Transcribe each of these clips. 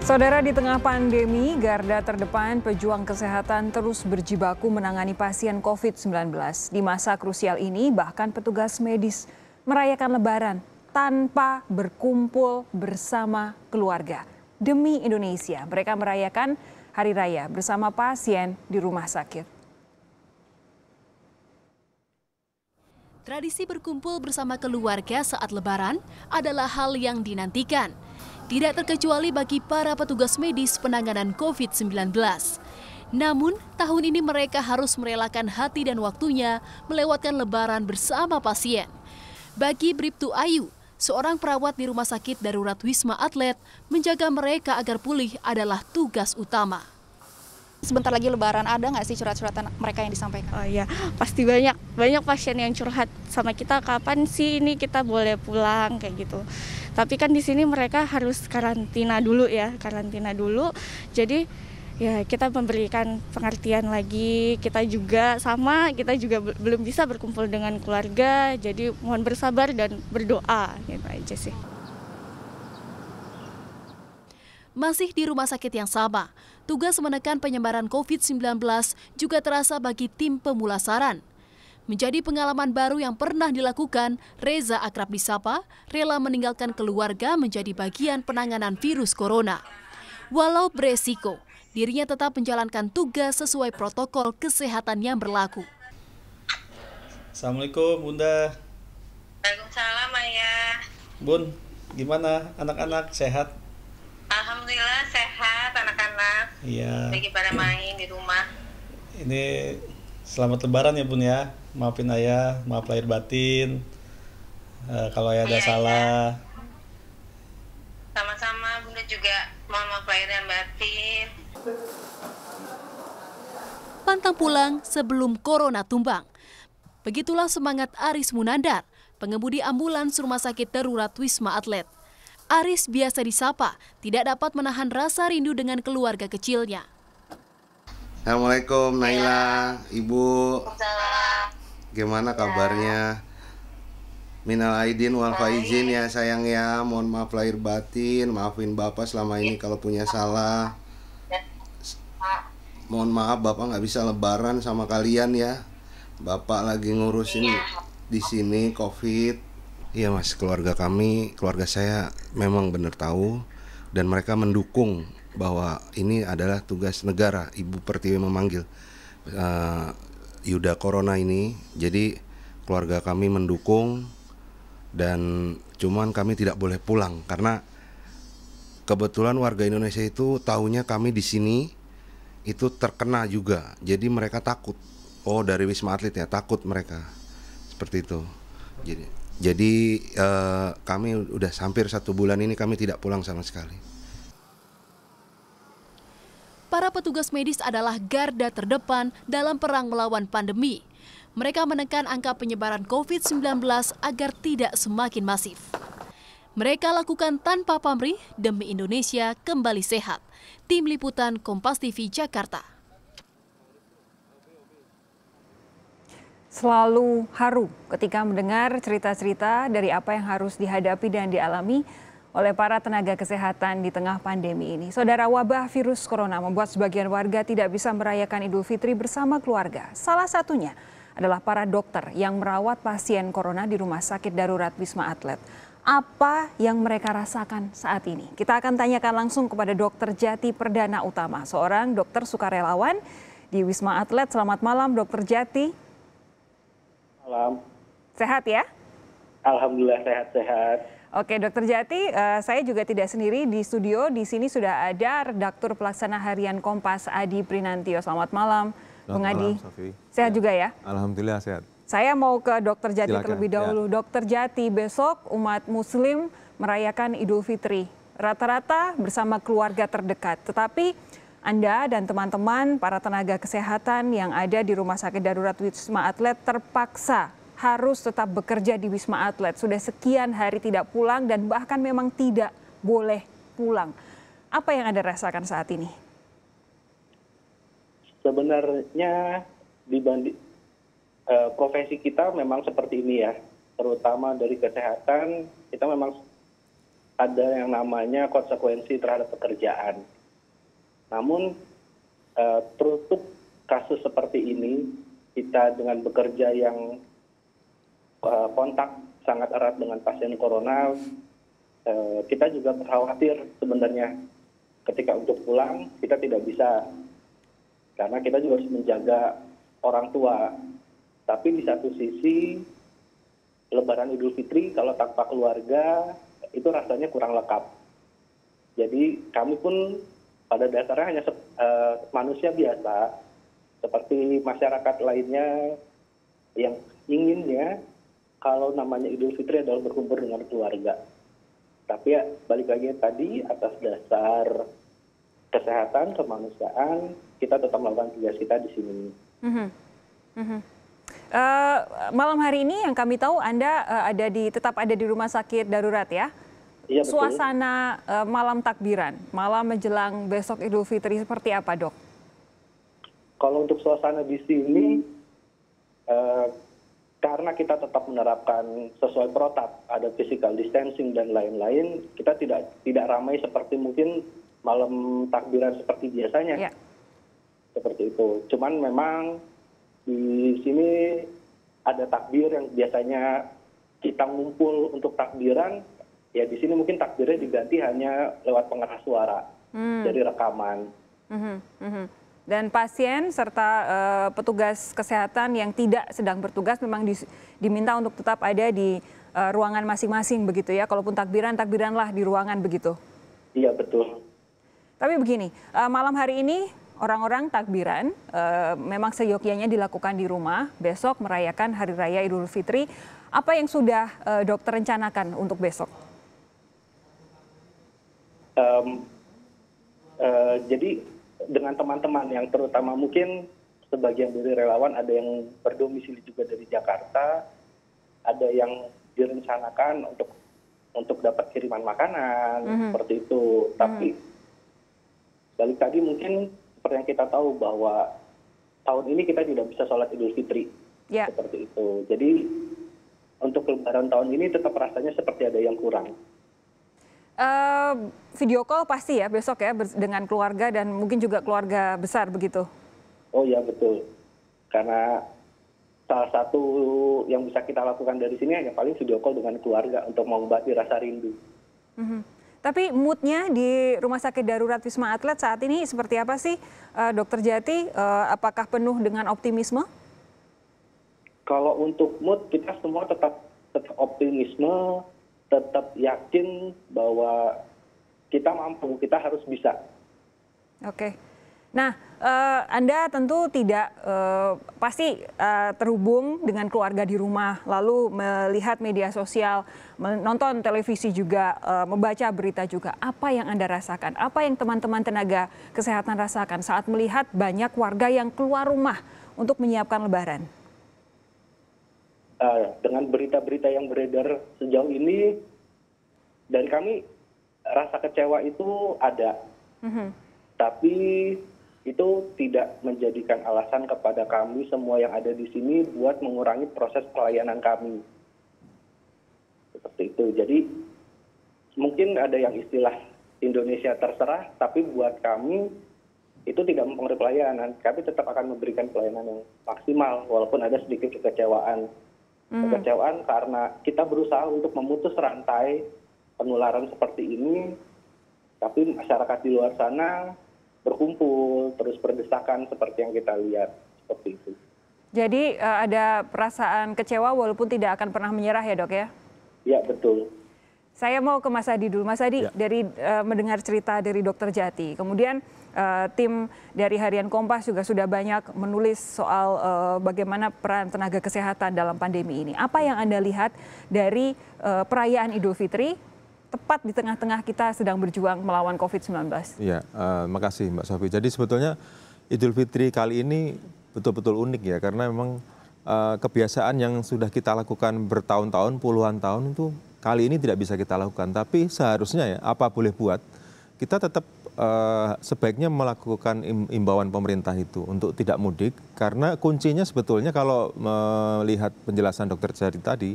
Saudara di tengah pandemi, garda terdepan pejuang kesehatan terus berjibaku menangani pasien COVID-19. Di masa krusial ini, bahkan petugas medis merayakan lebaran tanpa berkumpul bersama keluarga. Demi Indonesia, mereka merayakan hari raya bersama pasien di rumah sakit. Tradisi berkumpul bersama keluarga saat Lebaran adalah hal yang dinantikan tidak terkecuali bagi para petugas medis penanganan COVID-19. Namun, tahun ini mereka harus merelakan hati dan waktunya melewatkan lebaran bersama pasien. Bagi Briptu Ayu, seorang perawat di Rumah Sakit Darurat Wisma Atlet, menjaga mereka agar pulih adalah tugas utama. Sebentar lagi lebaran ada nggak sih curhat-curhatan mereka yang disampaikan? Oh iya, pasti banyak. Banyak pasien yang curhat sama kita kapan sih ini kita boleh pulang kayak gitu. Tapi kan di sini mereka harus karantina dulu ya, karantina dulu. Jadi ya kita memberikan pengertian lagi kita juga sama kita juga belum bisa berkumpul dengan keluarga jadi mohon bersabar dan berdoa gitu aja sih masih di rumah sakit yang sama. Tugas menekan penyebaran COVID-19 juga terasa bagi tim pemulasaran. Menjadi pengalaman baru yang pernah dilakukan, Reza akrab disapa, rela meninggalkan keluarga menjadi bagian penanganan virus corona. Walau beresiko, dirinya tetap menjalankan tugas sesuai protokol kesehatan yang berlaku. Assalamualaikum Bunda. Waalaikumsalam Ayah. Bun, gimana anak-anak sehat? Alhamdulillah sehat anak-anak. Iya. Lagi pada main di rumah. Ini selamat lebaran ya Bun ya. Maafin ayah, maaf lahir batin. Uh, kalau ayah ada iya, iya, salah. Sama-sama Bunda juga mohon maaf lahir dan batin. Pantang pulang sebelum corona tumbang. Begitulah semangat Aris Munandar, pengemudi ambulans Rumah Sakit Darurat Wisma Atlet. Aris biasa disapa, tidak dapat menahan rasa rindu dengan keluarga kecilnya. Assalamualaikum ya. Naila, Ibu. Gimana ya. kabarnya? Minal aidin wal faizin ya sayang ya. Mohon maaf lahir batin, maafin Bapak selama ini ya. kalau punya salah. Mohon maaf Bapak nggak bisa lebaran sama kalian ya. Bapak lagi ngurusin iya. di sini Covid Iya mas, keluarga kami, keluarga saya memang benar tahu dan mereka mendukung bahwa ini adalah tugas negara. Ibu Pertiwi memanggil uh, Yuda Corona ini, jadi keluarga kami mendukung dan cuman kami tidak boleh pulang karena kebetulan warga Indonesia itu tahunya kami di sini itu terkena juga, jadi mereka takut. Oh dari Wisma Atlet ya takut mereka seperti itu. Jadi jadi uh, kami udah hampir satu bulan ini kami tidak pulang sama sekali. Para petugas medis adalah garda terdepan dalam perang melawan pandemi. Mereka menekan angka penyebaran COVID-19 agar tidak semakin masif. Mereka lakukan tanpa pamrih demi Indonesia kembali sehat. Tim Liputan Kompas TV Jakarta. selalu haru ketika mendengar cerita-cerita dari apa yang harus dihadapi dan dialami oleh para tenaga kesehatan di tengah pandemi ini. Saudara wabah virus corona membuat sebagian warga tidak bisa merayakan Idul Fitri bersama keluarga. Salah satunya adalah para dokter yang merawat pasien corona di Rumah Sakit Darurat Wisma Atlet. Apa yang mereka rasakan saat ini? Kita akan tanyakan langsung kepada Dokter Jati Perdana Utama, seorang dokter sukarelawan di Wisma Atlet. Selamat malam, Dokter Jati. Malam. Sehat ya? Alhamdulillah sehat-sehat. Oke, Dokter Jati, uh, saya juga tidak sendiri di studio. Di sini sudah ada redaktur pelaksana harian Kompas Adi Prinantio. Selamat malam, Selamat Bung Adi. Malam, Sofi. Sehat ya. juga ya? Alhamdulillah sehat. Saya mau ke Dokter Jati Silakan. terlebih ya. dahulu. Ya. Dokter Jati, besok umat Muslim merayakan Idul Fitri. Rata-rata bersama keluarga terdekat, tetapi anda dan teman-teman para tenaga kesehatan yang ada di Rumah Sakit Darurat Wisma Atlet terpaksa harus tetap bekerja di Wisma Atlet. Sudah sekian hari tidak pulang dan bahkan memang tidak boleh pulang. Apa yang Anda rasakan saat ini? Sebenarnya dibanding eh, profesi kita memang seperti ini ya. Terutama dari kesehatan, kita memang ada yang namanya konsekuensi terhadap pekerjaan namun untuk eh, kasus seperti ini kita dengan bekerja yang eh, kontak sangat erat dengan pasien corona eh, kita juga khawatir sebenarnya ketika untuk pulang kita tidak bisa karena kita juga harus menjaga orang tua tapi di satu sisi Lebaran Idul Fitri kalau tanpa keluarga itu rasanya kurang lengkap. Jadi kami pun pada dasarnya hanya eh, manusia biasa seperti masyarakat lainnya yang inginnya kalau namanya Idul Fitri adalah berkumpul dengan keluarga. Tapi ya balik lagi tadi atas dasar kesehatan, kemanusiaan, kita tetap melakukan tugas kita di sini. Mm -hmm. Mm -hmm. Uh, malam hari ini yang kami tahu Anda uh, ada di tetap ada di rumah sakit darurat ya? iya, suasana uh, malam takbiran, malam menjelang besok Idul Fitri seperti apa, dok? Kalau untuk suasana di sini, uh, karena kita tetap menerapkan sesuai protap, ada physical distancing dan lain-lain, kita tidak tidak ramai seperti mungkin malam takbiran seperti biasanya. Yeah. Seperti itu. Cuman memang di sini ada takbir yang biasanya kita ngumpul untuk takbiran ya di sini mungkin takdirnya diganti hanya lewat pengeras suara hmm. dari rekaman. Mhm, mhm. Dan pasien serta eh, petugas kesehatan yang tidak sedang bertugas memang diminta untuk tetap ada di eh, ruangan masing-masing begitu ya. Kalaupun takbiran, takbiranlah di ruangan begitu. Iya betul. Tapi begini, eh, malam hari ini orang-orang takbiran memang seyogyanya dilakukan di rumah. Besok merayakan Hari Raya Idul Fitri. Apa yang sudah dokter rencanakan untuk besok? Eh, jadi dengan teman teman yang terutama mungkin sebagian dari relawan ada yang berdomisili juga dari jakarta ada yang direncanakan untuk untuk dapat kiriman makanan mm -hmm. seperti itu tapi mm -hmm. balik tadi mungkin seperti yang kita tahu bahwa tahun ini kita tidak bisa sholat idul fitri yeah. seperti itu jadi untuk lebaran tahun ini tetap rasanya seperti ada yang kurang Eh, video call pasti ya besok ya dengan keluarga dan mungkin juga keluarga besar begitu. Oh ya betul, karena salah satu yang bisa kita lakukan dari sini hanya paling video call dengan keluarga untuk mengobati rasa rindu. Mm -hmm. Tapi moodnya di Rumah Sakit Darurat Wisma Atlet saat ini seperti apa sih, eh, Dokter Jati? Eh, apakah penuh dengan optimisme? Kalau untuk mood kita semua tetap tetap optimisme, tetap yakin bahwa kita mampu, kita harus bisa. Oke. Nah, uh, Anda tentu tidak uh, pasti uh, terhubung dengan keluarga di rumah, lalu melihat media sosial, menonton televisi juga, uh, membaca berita juga. Apa yang Anda rasakan? Apa yang teman-teman tenaga kesehatan rasakan saat melihat banyak warga yang keluar rumah untuk menyiapkan lebaran? dengan berita berita yang beredar sejauh ini dan kami rasa kecewa itu ada mm-hmm. tapi itu tidak menjadikan alasan kepada kami semua yang ada di sini buat mengurangi proses pelayanan kami seperti itu jadi mungkin ada yang istilah Indonesia terserah tapi buat kami itu tidak mempengaruhi pelayanan kami tetap akan memberikan pelayanan yang maksimal walaupun ada sedikit kekecewaan Hmm. kekecewaan karena kita berusaha untuk memutus rantai penularan seperti ini tapi masyarakat di luar sana berkumpul terus berdesakan seperti yang kita lihat seperti itu. Jadi eh, ada perasaan kecewa walaupun tidak akan pernah menyerah ya dok ya? Iya betul. Saya mau ke Mas Adi dulu. Mas Adi ya. dari uh, mendengar cerita dari Dokter Jati, kemudian uh, tim dari Harian Kompas juga sudah banyak menulis soal uh, bagaimana peran tenaga kesehatan dalam pandemi ini. Apa yang Anda lihat dari uh, perayaan Idul Fitri tepat di tengah-tengah kita sedang berjuang melawan COVID-19? Iya, uh, kasih Mbak Sofi. Jadi sebetulnya Idul Fitri kali ini betul-betul unik ya karena memang uh, kebiasaan yang sudah kita lakukan bertahun-tahun, puluhan tahun itu kali ini tidak bisa kita lakukan. Tapi seharusnya ya apa boleh buat kita tetap uh, sebaiknya melakukan imbauan pemerintah itu untuk tidak mudik karena kuncinya sebetulnya kalau melihat penjelasan dokter Jari tadi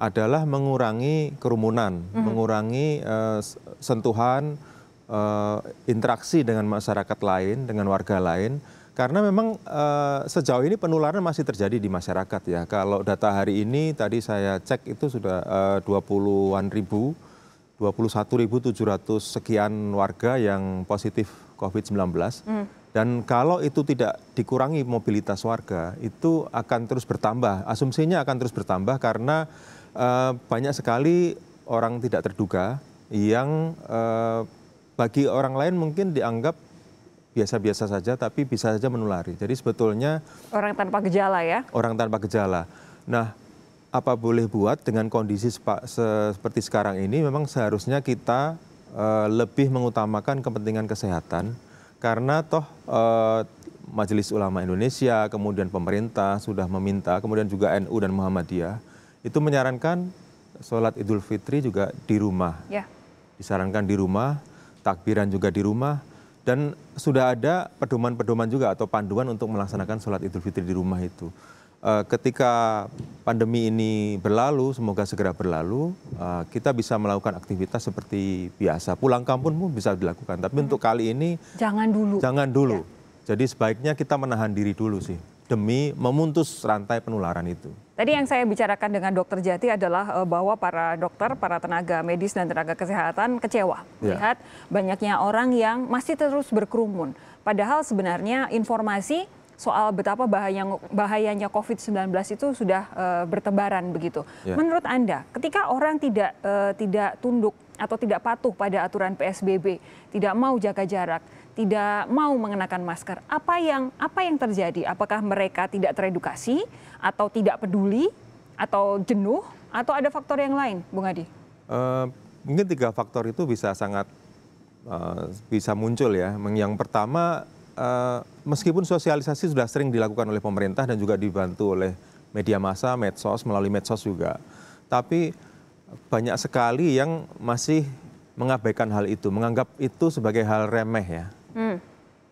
adalah mengurangi kerumunan, mm -hmm. mengurangi uh, sentuhan, uh, interaksi dengan masyarakat lain, dengan warga lain. Karena memang uh, sejauh ini penularan masih terjadi di masyarakat ya. Kalau data hari ini tadi saya cek itu sudah uh, 20-an ribu 21.700 sekian warga yang positif COVID-19. Hmm. Dan kalau itu tidak dikurangi mobilitas warga, itu akan terus bertambah. Asumsinya akan terus bertambah karena uh, banyak sekali orang tidak terduga yang uh, bagi orang lain mungkin dianggap biasa-biasa saja, tapi bisa saja menulari. Jadi sebetulnya orang tanpa gejala ya? Orang tanpa gejala. Nah, apa boleh buat dengan kondisi sepa, seperti sekarang ini memang seharusnya kita e, lebih mengutamakan kepentingan kesehatan karena toh e, Majelis Ulama Indonesia kemudian pemerintah sudah meminta kemudian juga NU dan Muhammadiyah itu menyarankan sholat Idul Fitri juga di rumah. Ya. Disarankan di rumah, takbiran juga di rumah dan sudah ada pedoman-pedoman juga atau panduan untuk melaksanakan sholat Idul Fitri di rumah itu. Eh, ketika pandemi ini berlalu, semoga segera berlalu, uh, kita bisa melakukan aktivitas seperti biasa. Pulang kampung pun bisa dilakukan, tapi hmm. untuk kali ini jangan dulu. Jangan dulu. Ya. Jadi sebaiknya kita menahan diri dulu sih demi memutus rantai penularan itu. Tadi yang saya bicarakan dengan dokter Jati adalah eh, bahwa para dokter, para tenaga medis dan tenaga kesehatan kecewa ya. melihat banyaknya orang yang masih terus berkerumun. Padahal sebenarnya informasi soal betapa bahayanya, bahayanya COVID-19 itu sudah uh, bertebaran begitu. Ya. Menurut Anda, ketika orang tidak uh, tidak tunduk atau tidak patuh pada aturan PSBB, tidak mau jaga jarak, tidak mau mengenakan masker, apa yang apa yang terjadi? Apakah mereka tidak teredukasi atau tidak peduli atau jenuh atau ada faktor yang lain, Bung Adi? Uh, mungkin tiga faktor itu bisa sangat uh, bisa muncul ya. Yang pertama Eh, meskipun sosialisasi sudah sering dilakukan oleh pemerintah dan juga dibantu oleh media massa, medsos, melalui medsos juga. Tapi banyak sekali yang masih mengabaikan hal itu, menganggap itu sebagai hal remeh ya. Hmm.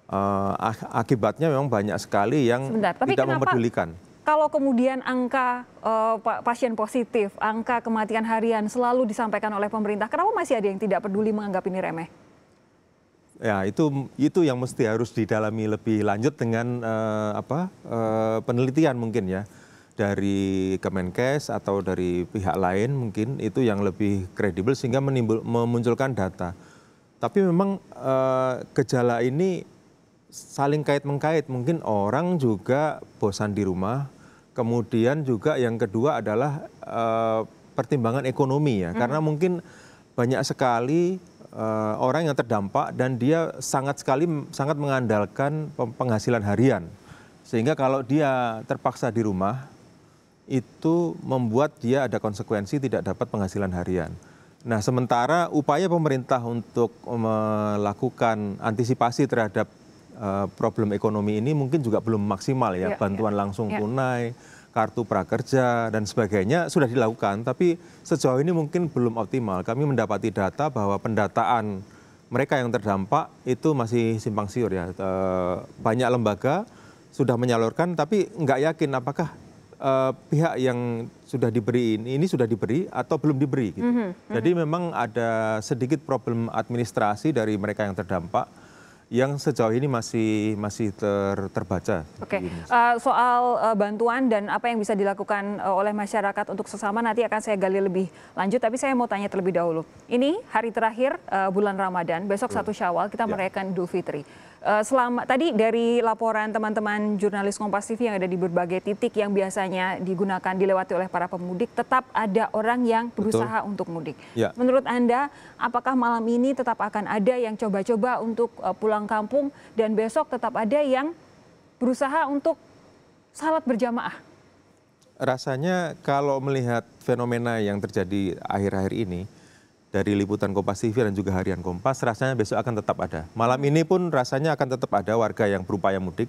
Uh, akibatnya memang banyak sekali yang Sebentar, tapi tidak kenapa, mempedulikan. Kalau kemudian angka uh, pasien positif, angka kematian harian selalu disampaikan oleh pemerintah, kenapa masih ada yang tidak peduli menganggap ini remeh? Ya, itu itu yang mesti harus didalami lebih lanjut dengan uh, apa uh, penelitian mungkin ya dari Kemenkes atau dari pihak lain mungkin itu yang lebih kredibel sehingga menimbul, memunculkan data. Tapi memang uh, gejala ini saling kait mengkait. Mungkin orang juga bosan di rumah. Kemudian juga yang kedua adalah uh, pertimbangan ekonomi ya, hmm. karena mungkin banyak sekali uh, orang yang terdampak dan dia sangat sekali sangat mengandalkan penghasilan harian. Sehingga kalau dia terpaksa di rumah itu membuat dia ada konsekuensi tidak dapat penghasilan harian. Nah, sementara upaya pemerintah untuk melakukan antisipasi terhadap uh, problem ekonomi ini mungkin juga belum maksimal ya, ya, ya. bantuan ya. langsung ya. tunai kartu prakerja dan sebagainya sudah dilakukan, tapi sejauh ini mungkin belum optimal. Kami mendapati data bahwa pendataan mereka yang terdampak itu masih simpang siur ya. E, banyak lembaga sudah menyalurkan, tapi nggak yakin apakah e, pihak yang sudah diberi ini, ini sudah diberi atau belum diberi. Gitu. Mm -hmm. Jadi memang ada sedikit problem administrasi dari mereka yang terdampak yang sejauh ini masih masih ter, terbaca. Oke, okay. uh, eh, soal uh, bantuan dan apa yang bisa dilakukan uh, oleh masyarakat untuk sesama nanti akan saya gali lebih lanjut. Tapi saya mau tanya terlebih dahulu. Ini hari terakhir uh, bulan Ramadan, besok satu Syawal kita ya. merayakan Idul Fitri. Eh, selama tadi dari laporan teman-teman jurnalis Kompas TV yang ada di berbagai titik yang biasanya digunakan dilewati oleh para pemudik tetap ada orang yang berusaha Betul. untuk mudik. Ya. Menurut Anda apakah malam ini tetap akan ada yang coba-coba untuk eh, pulang kampung dan besok tetap ada yang berusaha untuk salat berjamaah? Rasanya kalau melihat fenomena yang terjadi akhir-akhir ini dari liputan Kompas TV dan juga Harian Kompas rasanya besok akan tetap ada. Malam ini pun rasanya akan tetap ada warga yang berupaya mudik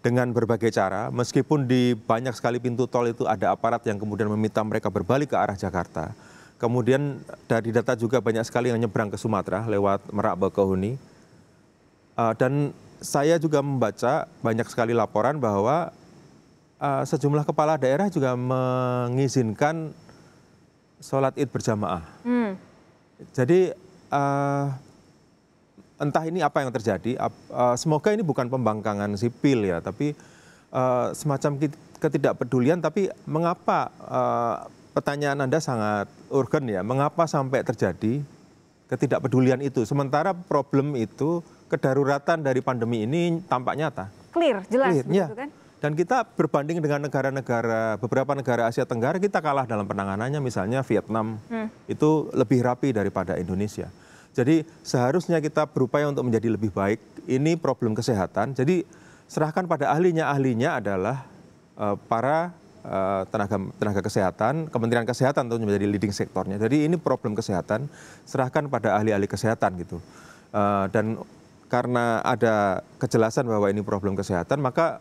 dengan berbagai cara meskipun di banyak sekali pintu tol itu ada aparat yang kemudian meminta mereka berbalik ke arah Jakarta. Kemudian dari data juga banyak sekali yang nyebrang ke Sumatera lewat Merak Bakauheni. Uh, eh, dan saya juga membaca banyak sekali laporan bahwa uh, sejumlah kepala daerah juga mengizinkan sholat id berjamaah. Hmm. Jadi uh, entah ini apa yang terjadi, uh, semoga ini bukan pembangkangan sipil ya, tapi uh, semacam ketidakpedulian. Tapi mengapa uh, pertanyaan Anda sangat urgen ya? Mengapa sampai terjadi ketidakpedulian itu? Sementara problem itu kedaruratan dari pandemi ini tampak nyata. Clear, jelas, Clear, ya. kan? Dan kita berbanding dengan negara-negara beberapa negara Asia Tenggara kita kalah dalam penanganannya misalnya Vietnam hmm. itu lebih rapi daripada Indonesia. Jadi seharusnya kita berupaya untuk menjadi lebih baik. Ini problem kesehatan. Jadi serahkan pada ahlinya. Ahlinya adalah uh, para uh, tenaga tenaga kesehatan, Kementerian Kesehatan tentunya menjadi leading sektornya. Jadi ini problem kesehatan, serahkan pada ahli-ahli kesehatan gitu. Uh, dan karena ada kejelasan bahwa ini problem kesehatan, maka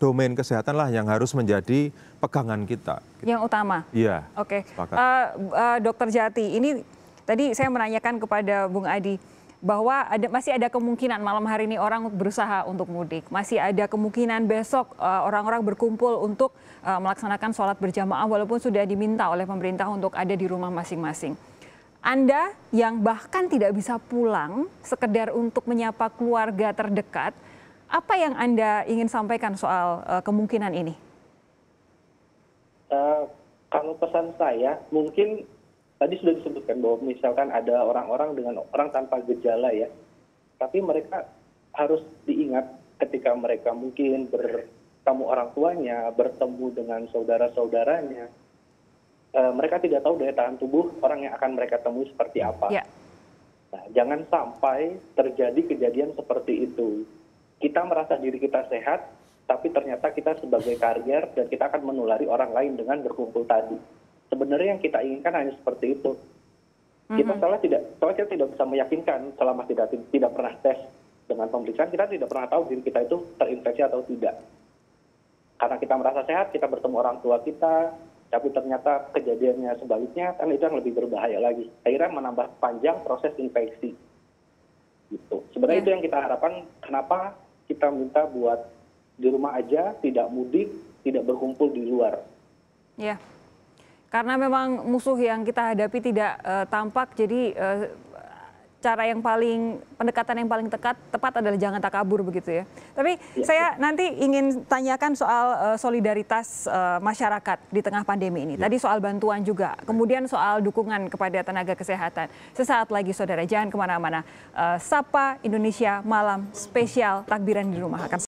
domain kesehatan lah yang harus menjadi pegangan kita. Yang utama. Iya. Oke. Okay. Uh, uh, Dokter Jati, ini tadi saya menanyakan kepada Bung Adi bahwa ada, masih ada kemungkinan malam hari ini orang berusaha untuk mudik, masih ada kemungkinan besok eh, orang-orang uh, berkumpul untuk uh, melaksanakan sholat berjamaah walaupun sudah diminta oleh pemerintah untuk ada di rumah masing-masing. Anda yang bahkan tidak bisa pulang sekedar untuk menyapa keluarga terdekat, apa yang Anda ingin sampaikan soal uh, kemungkinan ini? Uh, kalau pesan saya, mungkin tadi sudah disebutkan bahwa misalkan ada orang-orang dengan orang tanpa gejala ya, tapi mereka harus diingat ketika mereka mungkin bertemu orang tuanya, bertemu dengan saudara-saudaranya, uh, mereka tidak tahu daya tahan tubuh orang yang akan mereka temui seperti apa. Yeah. Nah, jangan sampai terjadi kejadian seperti itu kita merasa diri kita sehat, tapi ternyata kita sebagai karier dan kita akan menulari orang lain dengan berkumpul tadi. Sebenarnya yang kita inginkan hanya seperti itu. Kita mm-hmm. salah tidak, soalnya kita tidak bisa meyakinkan selama tidak tidak pernah tes dengan pemeriksaan kita tidak pernah tahu diri kita itu terinfeksi atau tidak. Karena kita merasa sehat, kita bertemu orang tua kita, tapi ternyata kejadiannya sebaliknya kan itu yang lebih berbahaya lagi. Akhirnya menambah panjang proses infeksi. Gitu. Sebenarnya yeah. itu yang kita harapkan kenapa kita minta buat di rumah aja, tidak mudik, tidak berkumpul di luar. Ya, karena memang musuh yang kita hadapi tidak uh, tampak, jadi uh, cara yang paling pendekatan yang paling tekat tepat adalah jangan tak kabur begitu ya. Tapi ya. saya nanti ingin tanyakan soal uh, solidaritas uh, masyarakat di tengah pandemi ini. Ya. Tadi soal bantuan juga, kemudian soal dukungan kepada tenaga kesehatan. Sesaat lagi saudara jangan kemana-mana. Uh, Sapa Indonesia Malam spesial takbiran di rumah akan.